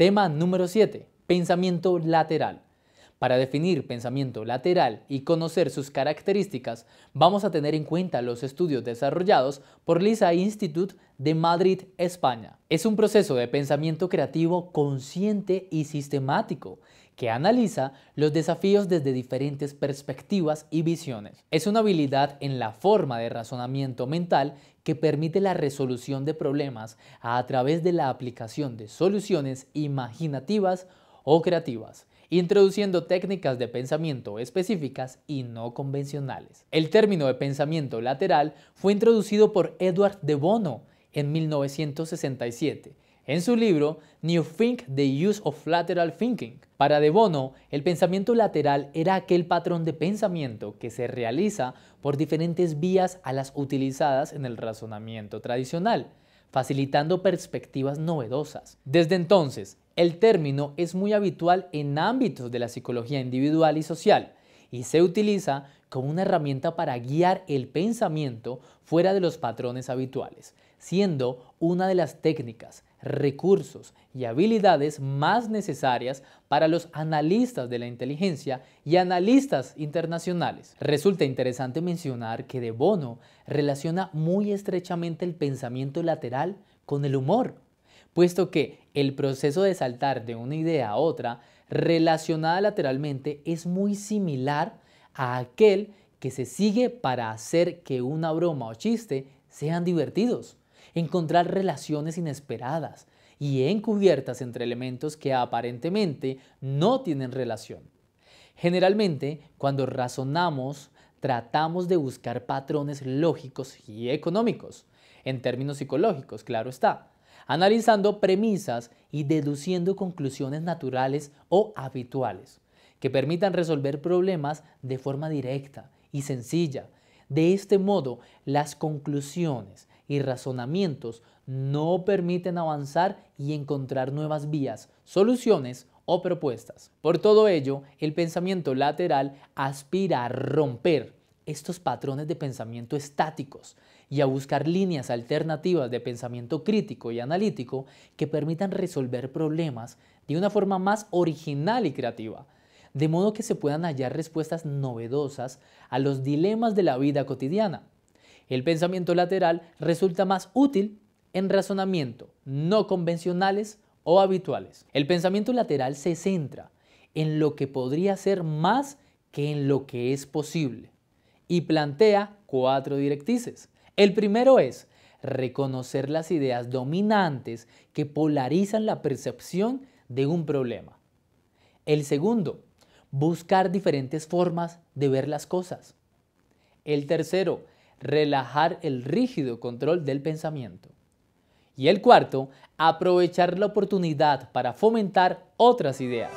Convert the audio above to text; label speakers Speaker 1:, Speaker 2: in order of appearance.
Speaker 1: Tema número 7. Pensamiento lateral. Para definir pensamiento lateral y conocer sus características, vamos a tener en cuenta los estudios desarrollados por Lisa Institute de Madrid, España. Es un proceso de pensamiento creativo consciente y sistemático que analiza los desafíos desde diferentes perspectivas y visiones. Es una habilidad en la forma de razonamiento mental que permite la resolución de problemas a través de la aplicación de soluciones imaginativas o creativas introduciendo técnicas de pensamiento específicas y no convencionales. El término de pensamiento lateral fue introducido por Edward de Bono en 1967 en su libro New Think the Use of Lateral Thinking. Para De Bono, el pensamiento lateral era aquel patrón de pensamiento que se realiza por diferentes vías a las utilizadas en el razonamiento tradicional, facilitando perspectivas novedosas. Desde entonces, el término es muy habitual en ámbitos de la psicología individual y social y se utiliza como una herramienta para guiar el pensamiento fuera de los patrones habituales, siendo una de las técnicas, recursos y habilidades más necesarias para los analistas de la inteligencia y analistas internacionales. Resulta interesante mencionar que De Bono relaciona muy estrechamente el pensamiento lateral con el humor puesto que el proceso de saltar de una idea a otra relacionada lateralmente es muy similar a aquel que se sigue para hacer que una broma o chiste sean divertidos, encontrar relaciones inesperadas y encubiertas entre elementos que aparentemente no tienen relación. Generalmente, cuando razonamos, tratamos de buscar patrones lógicos y económicos, en términos psicológicos, claro está, analizando premisas y deduciendo conclusiones naturales o habituales que permitan resolver problemas de forma directa y sencilla. De este modo, las conclusiones y razonamientos no permiten avanzar y encontrar nuevas vías, soluciones o propuestas. Por todo ello, el pensamiento lateral aspira a romper estos patrones de pensamiento estáticos y a buscar líneas alternativas de pensamiento crítico y analítico que permitan resolver problemas de una forma más original y creativa, de modo que se puedan hallar respuestas novedosas a los dilemas de la vida cotidiana. El pensamiento lateral resulta más útil en razonamiento no convencionales o habituales. El pensamiento lateral se centra en lo que podría ser más que en lo que es posible y plantea cuatro directrices. El primero es reconocer las ideas dominantes que polarizan la percepción de un problema. El segundo, buscar diferentes formas de ver las cosas. El tercero, relajar el rígido control del pensamiento. Y el cuarto, aprovechar la oportunidad para fomentar otras ideas.